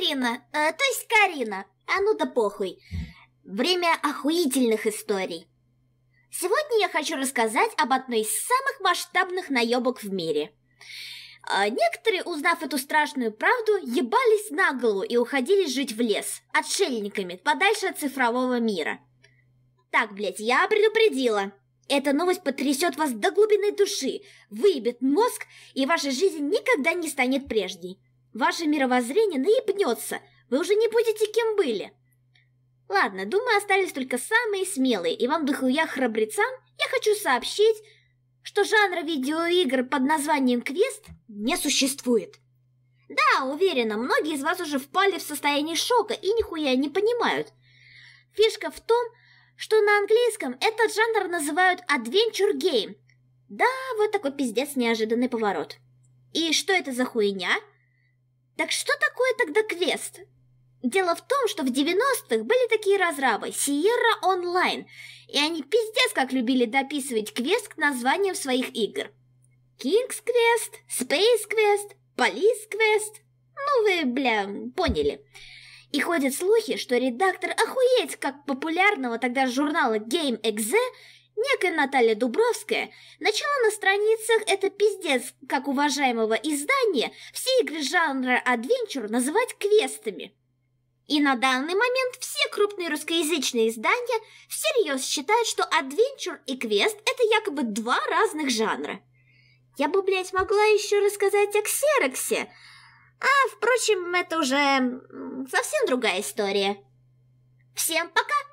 Ирина, а, э, то есть Карина. А ну да похуй. Время охуительных историй. Сегодня я хочу рассказать об одной из самых масштабных наебок в мире. А некоторые, узнав эту страшную правду, ебались на голову и уходили жить в лес, отшельниками, подальше от цифрового мира. Так, блядь, я предупредила. Эта новость потрясет вас до глубины души, выебет мозг, и ваша жизнь никогда не станет прежней. Ваше мировоззрение наебнется, вы уже не будете кем были. Ладно, думаю, остались только самые смелые, и вам, дохуя храбрецам, я хочу сообщить, что жанра видеоигр под названием «Квест» не существует. Да, уверена, многие из вас уже впали в состояние шока и нихуя не понимают. Фишка в том, что на английском этот жанр называют adventure game. Да, вот такой пиздец неожиданный поворот. И что это за хуйня? Так что такое тогда квест? Дело в том, что в 90-х были такие разрабы Sierra Online, и они пиздец как любили дописывать квест к названиям своих игр. King's Quest, Space Quest, Police Quest. Ну вы, бля, поняли. И ходят слухи, что редактор охуеть как популярного тогда журнала Game Exe Некая Наталья Дубровская начала на страницах это пиздец, как уважаемого издания, все игры жанра адвенчур называть квестами. И на данный момент все крупные русскоязычные издания всерьез считают, что адвенчур и квест – это якобы два разных жанра. Я бы, блядь, могла еще рассказать о ксероксе. А, впрочем, это уже совсем другая история. Всем пока!